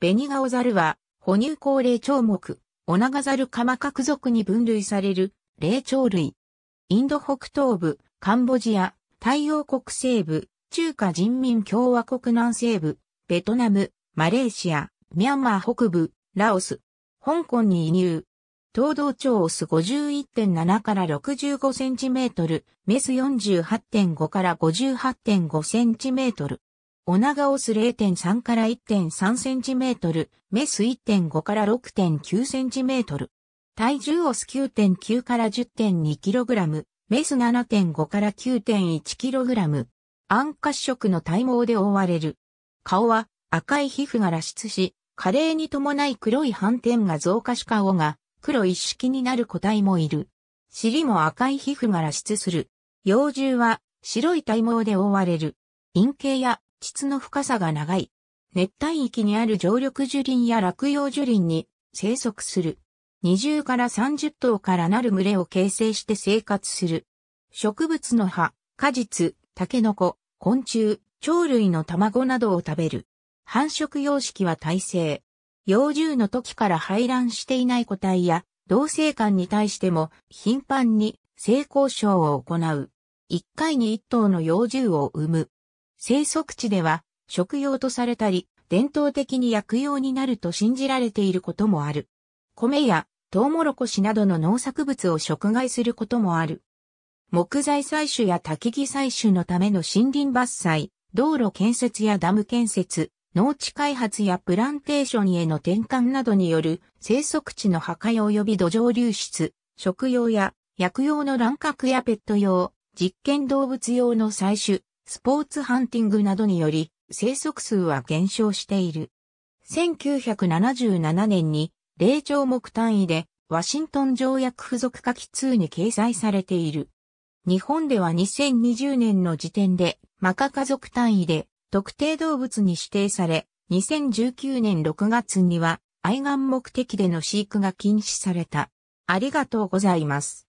ベニガオザルは、哺乳高霊長目、オナガザルカマカク族に分類される、霊長類。インド北東部、カンボジア、太陽国西部、中華人民共和国南西部、ベトナム、マレーシア、ミャンマー北部、ラオス、香港に移入。東道長オス51.7から65センチメートル、メス48.5から58.5センチメートル。オナガオス0.3から1.3センチメートル、メス1.5から6.9センチメートル。体重オス9.9から10.2キログラム、メス7.5から9.1キログラム。暗褐色の体毛で覆われる。顔は赤い皮膚が露出し、加齢に伴い黒い斑点が増加し顔が黒一色になる個体もいる。尻も赤い皮膚が露出する。幼獣は白い体毛で覆われる。陰茎や膣の深さが長い。熱帯域にある常緑樹林や落葉樹林に生息する。20から30頭からなる群れを形成して生活する。植物の葉、果実、タケノコ、昆虫、鳥類の卵などを食べる。繁殖様式は耐性。幼獣の時から排卵していない個体や同性間に対しても頻繁に性交渉を行う。一回に一頭の幼獣を産む。生息地では食用とされたり、伝統的に薬用になると信じられていることもある。米やトウモロコシなどの農作物を食害することもある。木材採取や焚木採取のための森林伐採、道路建設やダム建設、農地開発やプランテーションへの転換などによる生息地の破壊及び土壌流出、食用や薬用の乱獲やペット用、実験動物用の採取、スポーツハンティングなどにより生息数は減少している。1977年に霊長目単位でワシントン条約付属下記2に掲載されている。日本では2020年の時点でマカ家族単位で特定動物に指定され、2019年6月には愛玩目的での飼育が禁止された。ありがとうございます。